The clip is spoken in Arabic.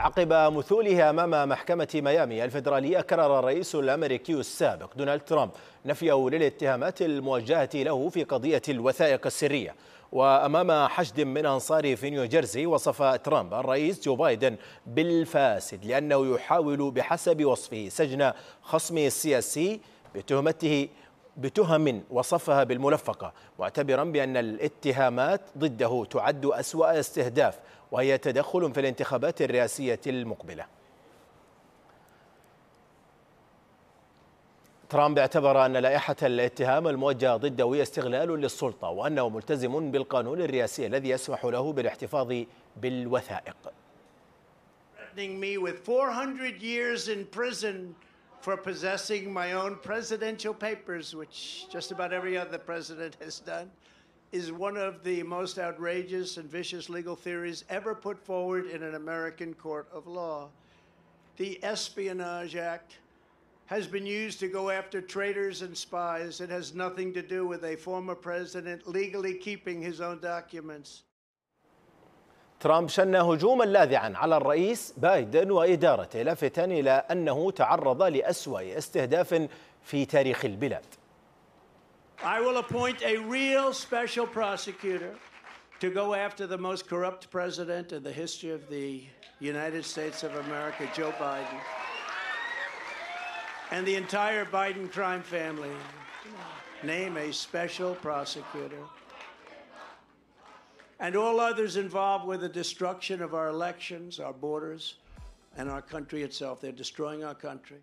عقب مثوله أمام محكمة ميامي الفدراليه كرر الرئيس الأمريكي السابق دونالد ترامب نفيه للاتهامات الموجهة له في قضية الوثائق السرية وأمام حشد من أنصاره في نيوجيرسي وصف ترامب الرئيس جو بايدن بالفاسد لأنه يحاول بحسب وصفه سجن خصمه السياسي بتهمته بتهم وصفها بالملفقة معتبرا بأن الاتهامات ضده تعد أسوأ استهداف وهي تدخل في الانتخابات الرئاسية المقبلة ترامب اعتبر أن لائحة الاتهام الموجهة ضده استغلال للسلطة وأنه ملتزم بالقانون الرئاسي الذي يسمح له بالاحتفاظ بالوثائق for possessing my own presidential papers, which just about every other president has done, is one of the most outrageous and vicious legal theories ever put forward in an American court of law. The Espionage Act has been used to go after traitors and spies. It has nothing to do with a former president legally keeping his own documents. ترامب شن هجوما لاذعا على الرئيس بايدن وادارته لافتا الى انه تعرض لاسوا استهداف في تاريخ البلاد. I will appoint a real special prosecutor to go after the most corrupt president in the history of the United States of America, Joe Biden, and the entire Biden crime family. Name a special prosecutor and all others involved with the destruction of our elections, our borders, and our country itself. They're destroying our country.